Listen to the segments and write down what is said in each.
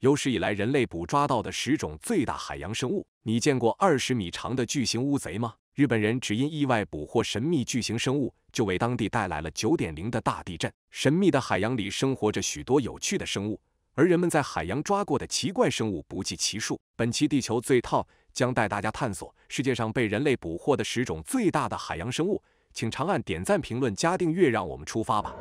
有史以来人类捕抓到的十种最大海洋生物，你见过二十米长的巨型乌贼吗？日本人只因意外捕获神秘巨型生物，就为当地带来了九点零的大地震。神秘的海洋里生活着许多有趣的生物，而人们在海洋抓过的奇怪生物不计其数。本期《地球最套将带大家探索世界上被人类捕获的十种最大的海洋生物，请长按点赞、评论、加订阅，让我们出发吧！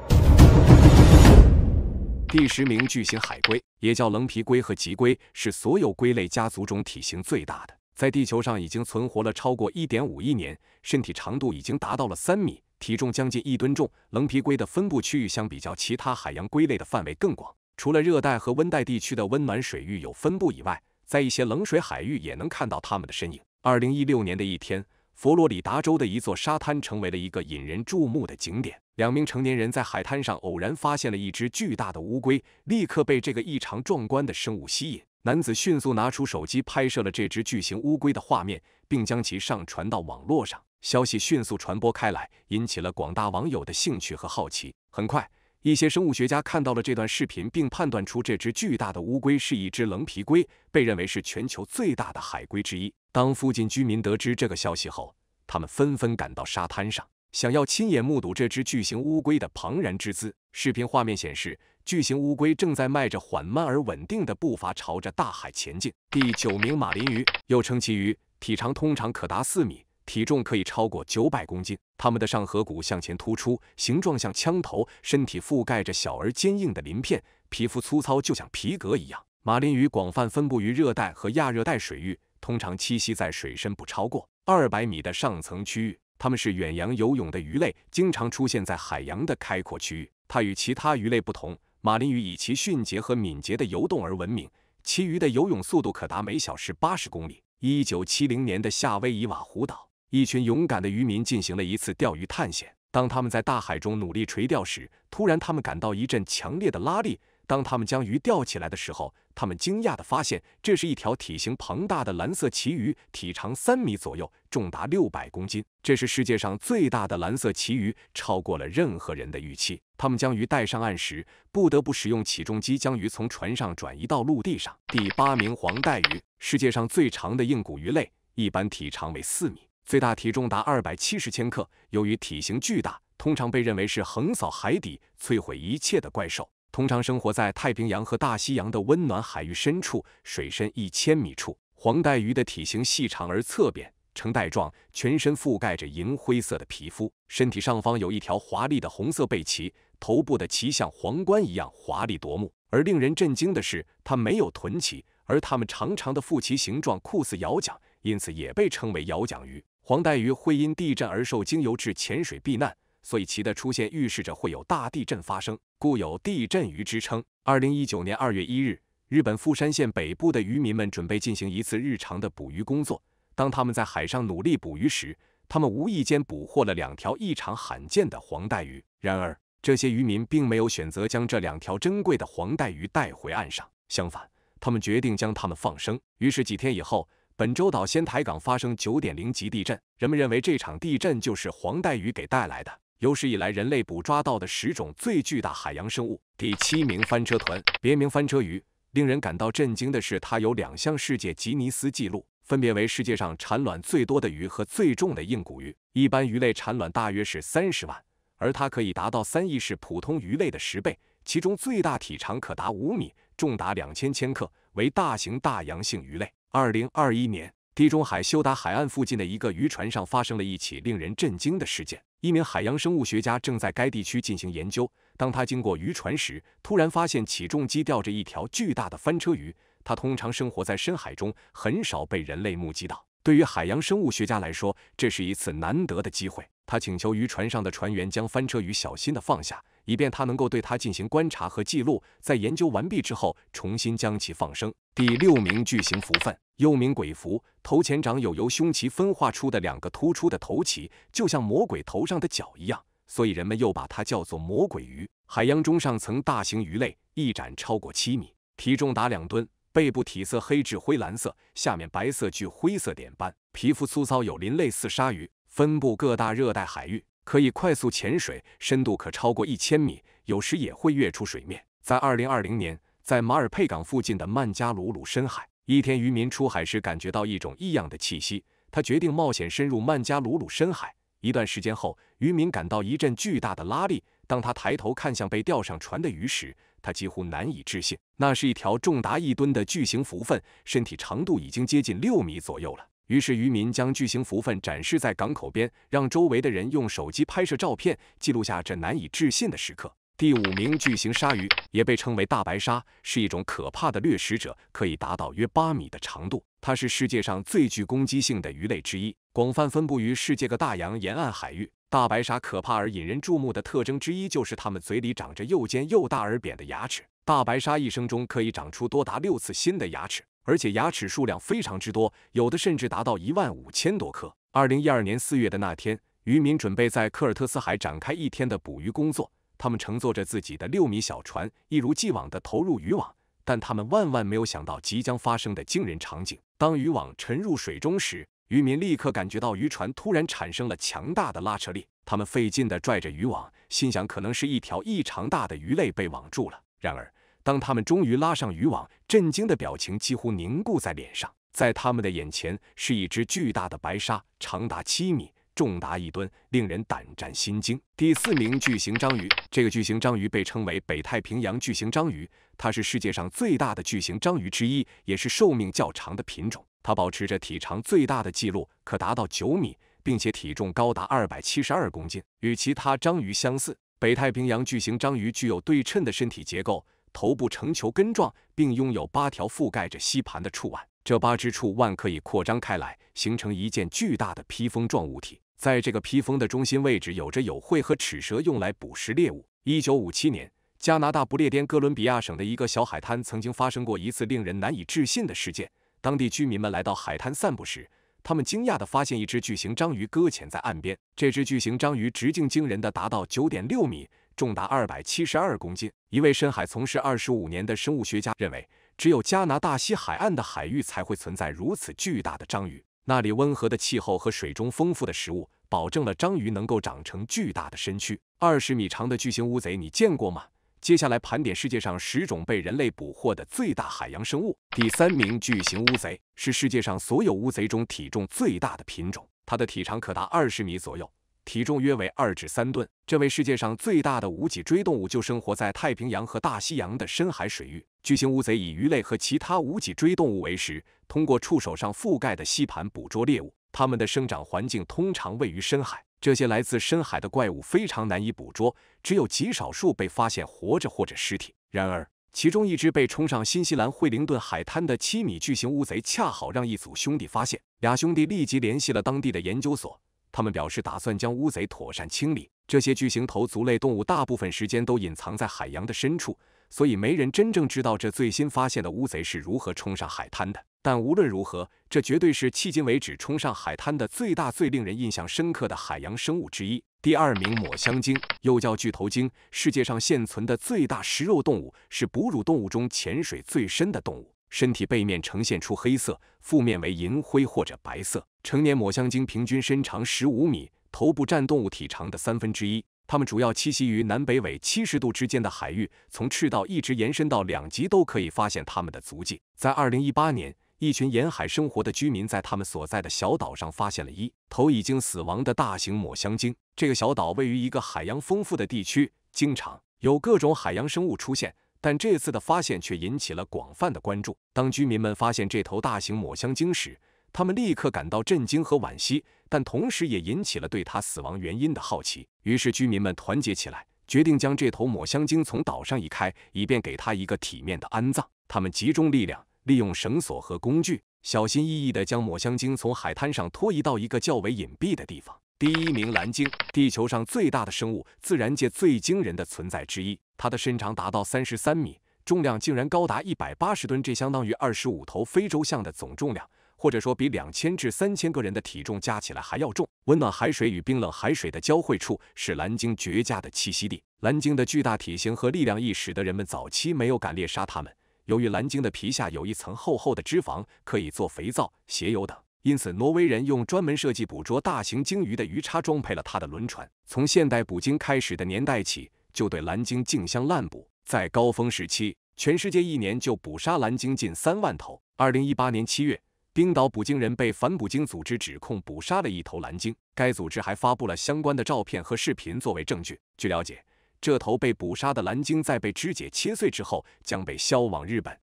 第十名巨型海龟也叫棱皮龟和棘龟，是所有龟类家族中体型最大的。在地球上已经存活了超过一点五亿年，身体长度已经达到了三米，体重将近一吨重。棱皮龟的分布区域相比较其他海洋龟类的范围更广，除了热带和温带地区的温暖水域有分布以外，在一些冷水海域也能看到它们的身影。二零一六年的一天。佛罗里达州的一座沙滩成为了一个引人注目的景点。两名成年人在海滩上偶然发现了一只巨大的乌龟，立刻被这个异常壮观的生物吸引。男子迅速拿出手机拍摄了这只巨型乌龟的画面，并将其上传到网络上。消息迅速传播开来，引起了广大网友的兴趣和好奇。很快，一些生物学家看到了这段视频，并判断出这只巨大的乌龟是一只棱皮龟，被认为是全球最大的海龟之一。当附近居民得知这个消息后，他们纷纷赶到沙滩上，想要亲眼目睹这只巨型乌龟的庞然之姿。视频画面显示，巨型乌龟正在迈着缓慢而稳定的步伐，朝着大海前进。第九名，马林鱼，又称旗鱼，体长通常可达四米，体重可以超过九百公斤。它们的上颌骨向前突出，形状像枪头，身体覆盖着小而坚硬的鳞片，皮肤粗糙，就像皮革一样。马林鱼广泛分布于热带和亚热带水域。通常栖息在水深不超过二百米的上层区域，它们是远洋游泳的鱼类，经常出现在海洋的开阔区域。它与其他鱼类不同，马林鱼以其迅捷和敏捷的游动而闻名，其鱼的游泳速度可达每小时八十公里。一九七零年的夏威夷瓦胡岛，一群勇敢的渔民进行了一次钓鱼探险。当他们在大海中努力垂钓时，突然他们感到一阵强烈的拉力。当他们将鱼钓起来的时候，他们惊讶地发现，这是一条体型庞大的蓝色旗鱼，体长三米左右，重达六百公斤。这是世界上最大的蓝色旗鱼，超过了任何人的预期。他们将鱼带上岸时，不得不使用起重机将鱼从船上转移到陆地上。第八名黄带鱼，世界上最长的硬骨鱼类，一般体长为四米，最大体重达二百七十千克。由于体型巨大，通常被认为是横扫海底、摧毁一切的怪兽。通常生活在太平洋和大西洋的温暖海域深处，水深一千米处。黄带鱼的体型细长而侧扁，呈带状，全身覆盖着银灰色的皮肤，身体上方有一条华丽的红色背鳍，头部的鳍像皇冠一样华丽夺目。而令人震惊的是，它没有臀鳍，而它们长长的腹鳍形状酷似摇桨，因此也被称为摇桨鱼。黄带鱼会因地震而受惊游至浅水避难。所以其的出现预示着会有大地震发生，故有地震鱼之称。二零一九年二月一日，日本富山县北部的渔民们准备进行一次日常的捕鱼工作。当他们在海上努力捕鱼时，他们无意间捕获了两条异常罕见的黄带鱼。然而，这些渔民并没有选择将这两条珍贵的黄带鱼带回岸上，相反，他们决定将它们放生。于是几天以后，本州岛仙台港发生九点零级地震，人们认为这场地震就是黄带鱼给带来的。有史以来人类捕抓到的十种最巨大海洋生物，第七名翻车豚，别名翻车鱼。令人感到震惊的是，它有两项世界吉尼斯纪录，分别为世界上产卵最多的鱼和最重的硬骨鱼。一般鱼类产卵大约是三十万，而它可以达到三亿，是普通鱼类的十倍。其中最大体长可达五米，重达两千千克，为大型大洋性鱼类。二零二一年。地中海休达海岸附近的一个渔船上发生了一起令人震惊的事件。一名海洋生物学家正在该地区进行研究，当他经过渔船时，突然发现起重机吊着一条巨大的翻车鱼。它通常生活在深海中，很少被人类目击到。对于海洋生物学家来说，这是一次难得的机会。他请求渔船上的船员将翻车鱼小心的放下。以便他能够对它进行观察和记录，在研究完毕之后，重新将其放生。第六名巨型蝠鲼，又名鬼蝠，头前掌有由胸鳍分化出的两个突出的头鳍，就像魔鬼头上的角一样，所以人们又把它叫做魔鬼鱼。海洋中上层大型鱼类，翼展超过七米，体重达两吨，背部体色黑至灰蓝色，下面白色具灰色点斑，皮肤粗糙有鳞，类似鲨鱼，分布各大热带海域。可以快速潜水，深度可超过一千米，有时也会跃出水面。在二零二零年，在马尔佩港附近的曼加鲁鲁深海，一天渔民出海时感觉到一种异样的气息，他决定冒险深入曼加鲁鲁深海。一段时间后，渔民感到一阵巨大的拉力，当他抬头看向被钓上船的鱼时，他几乎难以置信，那是一条重达一吨的巨型蝠鲼，身体长度已经接近六米左右了。于是渔民将巨型福粪展示在港口边，让周围的人用手机拍摄照片，记录下这难以置信的时刻。第五名巨型鲨鱼，也被称为大白鲨，是一种可怕的掠食者，可以达到约八米的长度。它是世界上最具攻击性的鱼类之一，广泛分布于世界各大洋沿岸海域。大白鲨可怕而引人注目的特征之一就是它们嘴里长着又尖又大而扁的牙齿。大白鲨一生中可以长出多达六次新的牙齿。而且牙齿数量非常之多，有的甚至达到一万五千多颗。二零一二年四月的那天，渔民准备在科尔特斯海展开一天的捕鱼工作。他们乘坐着自己的六米小船，一如既往地投入渔网。但他们万万没有想到即将发生的惊人场景。当渔网沉入水中时，渔民立刻感觉到渔船突然产生了强大的拉扯力。他们费劲地拽着渔网，心想可能是一条异常大的鱼类被网住了。然而，当他们终于拉上渔网，震惊的表情几乎凝固在脸上。在他们的眼前是一只巨大的白鲨，长达七米，重达一吨，令人胆战心惊。第四名巨型章鱼，这个巨型章鱼被称为北太平洋巨型章鱼，它是世界上最大的巨型章鱼之一，也是寿命较长的品种。它保持着体长最大的记录，可达到九米，并且体重高达二百七十二公斤。与其他章鱼相似，北太平洋巨型章鱼具有对称的身体结构。头部呈球根状，并拥有八条覆盖着吸盘的触腕，这八只触腕可以扩张开来，形成一件巨大的披风状物体。在这个披风的中心位置，有着有喙和齿舌，用来捕食猎物。一九五七年，加拿大不列颠哥伦比亚省的一个小海滩曾经发生过一次令人难以置信的事件。当地居民们来到海滩散步时，他们惊讶地发现一只巨型章鱼搁浅在岸边。这只巨型章鱼直径惊人的达到九点六米。重达二百七十二公斤。一位深海从事二十五年的生物学家认为，只有加拿大西海岸的海域才会存在如此巨大的章鱼。那里温和的气候和水中丰富的食物，保证了章鱼能够长成巨大的身躯。二十米长的巨型乌贼，你见过吗？接下来盘点世界上十种被人类捕获的最大海洋生物。第三名巨型乌贼是世界上所有乌贼中体重最大的品种，它的体长可达二十米左右。体重约为二至三吨。这位世界上最大的无脊椎动物就生活在太平洋和大西洋的深海水域。巨型乌贼以鱼类和其他无脊椎动物为食，通过触手上覆盖的吸盘捕捉猎物。它们的生长环境通常位于深海。这些来自深海的怪物非常难以捕捉，只有极少数被发现活着或者尸体。然而，其中一只被冲上新西兰惠灵顿海滩的七米巨型乌贼恰好让一组兄弟发现，俩兄弟立即联系了当地的研究所。他们表示打算将乌贼妥善清理。这些巨型头足类动物大部分时间都隐藏在海洋的深处，所以没人真正知道这最新发现的乌贼是如何冲上海滩的。但无论如何，这绝对是迄今为止冲上海滩的最大、最令人印象深刻的海洋生物之一。第二名抹香鲸，又叫巨头鲸，世界上现存的最大食肉动物，是哺乳动物中潜水最深的动物。身体背面呈现出黑色，腹面为银灰或者白色。成年抹香鲸平均身长十五米，头部占动物体长的三分之一。它们主要栖息于南北纬七十度之间的海域，从赤道一直延伸到两极都可以发现它们的足迹。在二零一八年，一群沿海生活的居民在他们所在的小岛上发现了一头已经死亡的大型抹香鲸。这个小岛位于一个海洋丰富的地区，经常有各种海洋生物出现。但这次的发现却引起了广泛的关注。当居民们发现这头大型抹香鲸时，他们立刻感到震惊和惋惜，但同时也引起了对它死亡原因的好奇。于是，居民们团结起来，决定将这头抹香鲸从岛上移开，以便给它一个体面的安葬。他们集中力量，利用绳索和工具，小心翼翼地将抹香鲸从海滩上拖移到一个较为隐蔽的地方。第一名，蓝鲸，地球上最大的生物，自然界最惊人的存在之一。它的身长达到三十三米，重量竟然高达一百八十吨，这相当于二十五头非洲象的总重量，或者说比两千至三千个人的体重加起来还要重。温暖海水与冰冷海水的交汇处是蓝鲸绝佳的栖息地。蓝鲸的巨大体型和力量，亦使得人们早期没有敢猎杀它们。由于蓝鲸的皮下有一层厚厚的脂肪，可以做肥皂、鞋油等。因此，挪威人用专门设计捕捉大型鲸鱼的鱼叉装配了他的轮船。从现代捕鲸开始的年代起，就对蓝鲸竞相滥捕。在高峰时期，全世界一年就捕杀蓝鲸近三万头。二零一八年七月，冰岛捕鲸人被反捕鲸组织指控捕杀了一头蓝鲸，该组织还发布了相关的照片和视频作为证据。据了解，这头被捕杀的蓝鲸在被肢解切碎之后，将被销往日本。